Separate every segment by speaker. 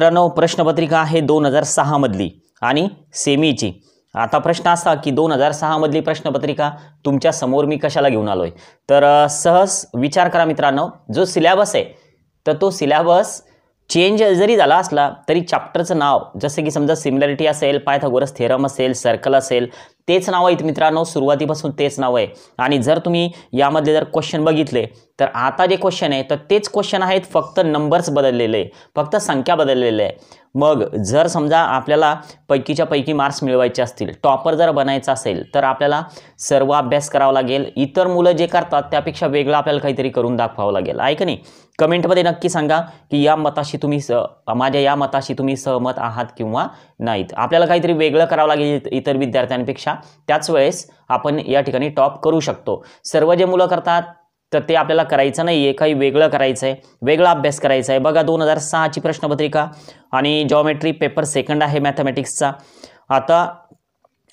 Speaker 1: मित्रांनो प्रश्नपत्रिका आहे दोन हजार सहामधली आणि सेमीची आता प्रश्न असा की दोन हजार सहामधली प्रश्नपत्रिका तुमच्या समोर मी कशाला घेऊन आलोय तर सहज विचार करा मित्रांनो जो सिलॅबस आहे तर तो सिलॅबस चेंज जरी झाला असला तरी चॅप्टरचं नाव जसं की समजा सिमिलॅरिटी असेल पायथागोरस थेरम असेल सर्कल असेल तेच नाव आहेत मित्रांनो सुरुवातीपासून तेच नाव आहे आणि जर तुम्ही यामधले जर क्वेश्चन बघितले तर आता जे क्वेश्चन आहे तर तेच क्वेश्चन आहेत फक्त नंबर्स बदललेले आहे फक्त संख्या बदललेल्या आहे मग जर समजा आपल्याला पैकीच्या पैकी मार्क्स मिळवायचे असतील टॉपर जर बनायचं असेल तर आपल्याला सर्व अभ्यास करावा लागेल इतर मुलं जे करतात त्यापेक्षा वेगळं आपल्याला काहीतरी करून दाखवावं लागेल आहे का नाही कमेंटमध्ये नक्की सांगा की या मताशी तुम्ही स माझ्या या मताशी तुम्ही सहमत आहात किंवा नाहीत आपल्याला काहीतरी वेगळं करावं लागेल इतर विद्यार्थ्यांपेक्षा त्याच वेळेस आपण या ठिकाणी टॉप करू शकतो सर्व जे मुलं करतात तर ते आपल्याला करायचं नाही आहे काही वेगळं करायचं आहे वेगळा अभ्यास करायचा आहे बघा दोन हजार सहाची प्रश्नपत्रिका आणि जॉमेट्री पेपर सेकंड आहे मॅथमॅटिक्सचा आता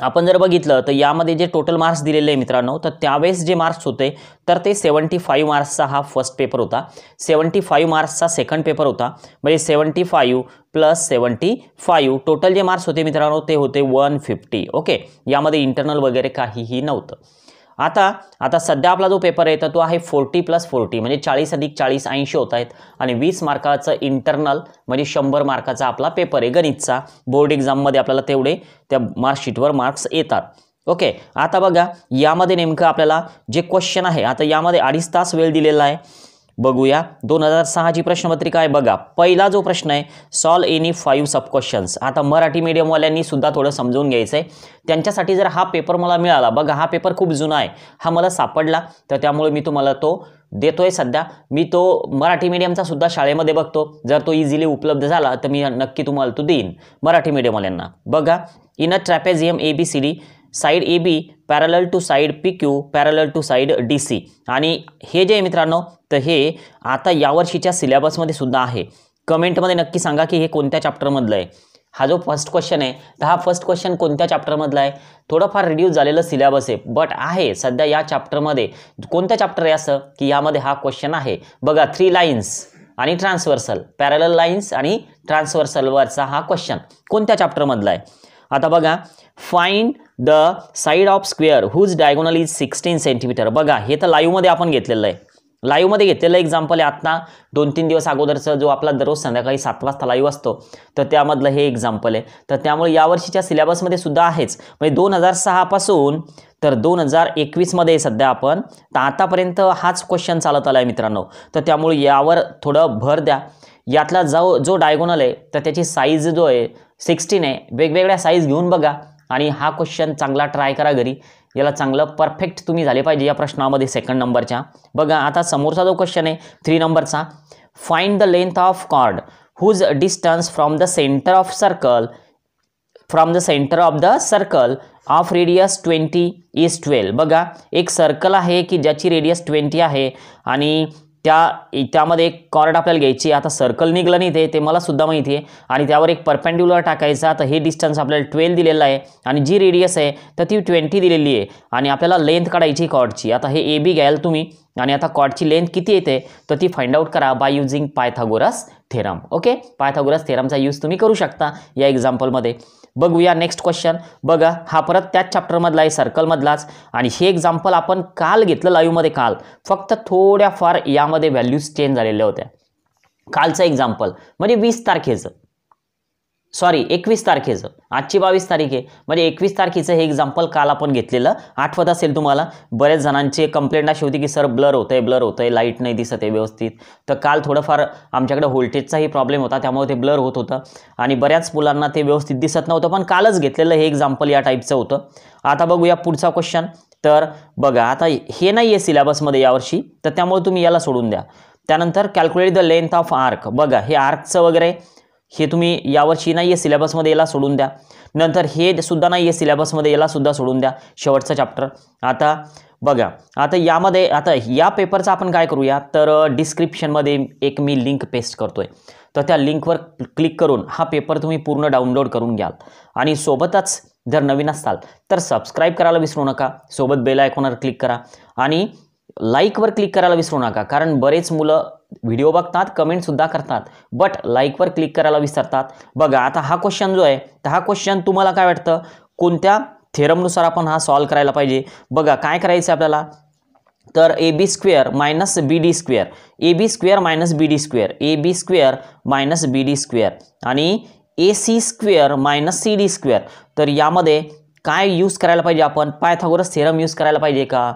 Speaker 1: आपण जर बघितलं तर यामध्ये जे टोटल मार्क्स दिलेले आहे मित्रांनो तर त्यावेळेस जे मार्क्स होते तर ते सेवन्टी फाईव्ह मार्क्सचा हा फर्स्ट पेपर होता सेवन्टी फाईव्ह मार्क्सचा सेकंड पेपर होता म्हणजे seventy five plus seventy five total जे मार्क्स होते मित्रांनो ते होते वन फिफ्टी ओके यामध्ये इंटरनल वगैरे काहीही नव्हतं आता आता सध्या आपला जो पेपर आहे तर तो आहे फोर्टी प्लस फोर्टी म्हणजे चाळीस अधिक चाळीस ऐंशी होत आहेत आणि वीस मार्काचं इंटरनल म्हणजे शंभर मार्काचा आपला पेपर आहे गणितचा बोर्ड एक्झाममध्ये आपल्याला तेवढे त्या मार्कशीटवर मार्क्स येतात ओके आता बघा यामध्ये नेमकं आपल्याला जे क्वेश्चन आहे आता यामध्ये अडीच तास वेळ दिलेला आहे बघूया दोन हजार सहाची प्रश्नपत्रिका आहे बघा पहिला जो प्रश्न आहे solve any five sub questions आता मराठी मीडियमवाल्यांनी सुद्धा थोडं समजून घ्यायचं आहे त्यांच्यासाठी जर हा पेपर मला मिळाला बघा हा पेपर खूप जुना आहे हा मला सापडला तर त्यामुळे मी तुम्हाला तो देतो आहे सध्या मी तो मराठी मीडियमचा सुद्धा शाळेमध्ये बघतो जर तो इझिली उपलब्ध झाला तर मी नक्की तुम्हाला तो देईन मराठी मीडियमवाल्यांना बघा in a trapezium A B C D side A B parallel to side P Q parallel to side D C आणि हे जे मित्रांनो तर हे आता यावर्षीच्या सिलेबसमध्ये सुद्धा आहे कमेंटमध्ये नक्की सांगा की हे कोणत्या चॅप्टरमधलं आहे हा जो फर्स्ट क्वेश्चन आहे तर हा फर्स्ट क्वेश्चन कोणत्या चॅप्टरमधला आहे थोडंफार रिड्यूस झालेलं सिलेबस आहे बट आहे सध्या या चॅप्टरमध्ये कोणत्या चॅप्टर आहे असं की यामध्ये हा क्वेश्चन आहे बघा थ्री लाईन्स आणि ट्रान्सवर्सल पॅरल लाईन्स आणि ट्रान्सवर्सलवरचा हा क्वेश्चन कोणत्या चॅप्टरमधला आहे आता बघा find the side of square whose diagonal is sixteen centimetre बघा हे तर लाईव्हमध्ये आपण घेतलेलं आहे लाईव्हमध्ये घेतलेलं एक्झाम्पल आहे आत्ता दोन तीन दिवस अगोदरचा जो आपला दररोज संध्याकाळी सात वाजता लाईव्ह असतो तर त्यामधलं हे एक्झाम्पल आहे तर त्यामुळे यावर्षीच्या सिलेबसमध्ये सुद्धा आहेच म्हणजे दोन हजार सहापासून तर दोन हजार एकवीसमध्ये सध्या आपण तर आतापर्यंत हाच क्वेश्चन चालत आला आहे मित्रांनो तर त्यामुळे यावर थोडं भर द्या यातला जो जो डायगोनल आहे तर त्याची साईज जो आहे सिक्स्टीन आहे वेगवेगळ्या साईज घेऊन बघा आणि हा क्वेश्चन चांगला ट्राय करा घरी याला चांगलं परफेक्ट तुम्ही झाले पाहिजे या प्रश्नामध्ये सेकंड नंबरच्या बघा आता समोरचा जो क्वेश्चन आहे थ्री नंबरचा find the length of chord whose distance from the centre of circle from the centre of the circle of radius twenty is twelve बघा एक सर्कल आहे की ज्याची रेडियस ट्वेंटी आहे आणि त्या त्यामध्ये एक कॉर्ड आपल्याला घ्यायची आता सर्कल निघलं नाही ते ते मला सुद्धा माहिती आहे आणि त्यावर एक परपेंड्युलर टाकायचा तर हे डिस्टन्स आपल्याला ट्वेल्व दिलेलं आहे आणि जी रेडियस आहे तर ती ट्वेंटी दिलेली आहे आणि आपल्याला लेंथ काढायची कॉर्डची आता हे ए बी घ्याल तुम्ही आणि आता कॉर्डची लेंथ किती येते तर ती फाइंड आउट करा by using Pythagoras theorem okay Pythagoras थेरमचा यूज तुम्ही करू शकता या एक्झाम्पलमध्ये बघूया नेक्स्ट क्वेश्चन बघा हा परत त्याच चॅप्टरमधला आहे सर्कलमधलाच आणि हे एक्झाम्पल आपण काल घेतलं लाईव्हमध्ये काल फक्त थोड्याफार यामध्ये व्हॅल्यूज चेंज झालेल्या होत्या कालचं एक्झाम्पल म्हणजे वीस तारखेचं सॉरी एकवीस तारखेचं आजची बावीस तारीख आहे म्हणजे एकवीस तारखेचं हे एक्झाम्पल काल आपण घेतलेलं आठवत असेल तुम्हाला बऱ्याच जणांची कंप्लेंट अशी होती की सर ब्लर होत आहे ब्लर होतं आहे लाईट नाही दिसत आहे व्यवस्थित तर काल थोडंफार आमच्याकडे व्होल्टेजचाही प्रॉब्लेम होता त्यामुळे ते ब्लर होत होतं आणि बऱ्याच मुलांना ते व्यवस्थित दिसत नव्हतं पण कालच घेतलेलं हे एक्झाम्पल या टाईपचं होतं आता बघूया पुढचा क्वेश्चन तर बघा आता हे नाही आहे सिलेबसमध्ये यावर्षी तर त्यामुळे तुम्ही याला सोडून द्या त्यानंतर calculate the length of arc बघा हे आर्कचं वगैरे हे तुम्ही यावर्षी नाही आहे सिलेबसमध्ये याला सोडून द्या नंतर हे सुद्धा नाही आहे सिलेबसमध्ये याला सुद्धा सोडून द्या शेवटचं चॅप्टर आता बघा आता यामध्ये आता या पेपरचं आपण काय करूया तर डिस्क्रिप्शनमध्ये एक मी लिंक पेस्ट करतो आहे तर त्या लिंकवर क्लिक करून हा पेपर तुम्ही पूर्ण डाउनलोड करून घ्याल आणि सोबतच जर नवीन असाल तर सबस्क्राईब करायला विसरू नका सोबत बेल आयकॉनवर क्लिक करा आणि लाईकवर क्लिक करायला विसरू नका कारण बरेच मुलं व्हिडिओ बघतात कमेंट सुद्धा करतात बट लाईकवर क्लिक करायला विसरतात बघा आता हा क्वेश्चन जो आहे तर हा क्वेश्चन तुम्हाला काय वाटतं कोणत्या थेरमनुसार आपण हा सॉल्व करायला पाहिजे बघा काय करायचं आपल्याला तर A B square minus B D square A B square minus B D square A B square minus B D square आणि A C square minus C D square तर यामध्ये काय यूज करायला पाहिजे आपण पायथागोरस थेरम यूज करायला पाहिजे का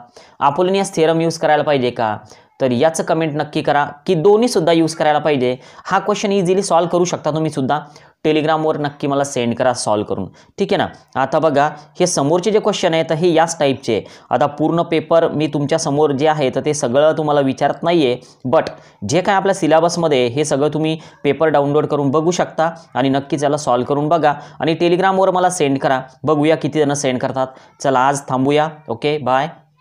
Speaker 1: अपोलिनियस थेरम यूज करायला पाहिजे का तर याचं कमेंट नक्की करा की दोन्हीसुद्धा यूज करायला पाहिजे हा क्वेश्चन इझिली सॉल्व करू शकता तुम्हीसुद्धा टेलिग्रामवर नक्की मला सेंड करा सॉल्व करून ठीक आहे ना आता बघा हे समोरचे जे क्वेश्चन आहेत हे याच टाईपचे आता पूर्ण पेपर मी तुमच्यासमोर जे आहे तर ते सगळं तुम्हाला विचारत नाही आहे बट जे काय आपल्या सिलेबसमध्ये हे सगळं तुम्ही पेपर डाउनलोड करून बघू शकता आणि नक्की त्याला सॉल्व करून बघा आणि टेलिग्रामवर मला सेंड करा बघूया किती जणं सेंड करतात चला आज थांबूया ओके बाय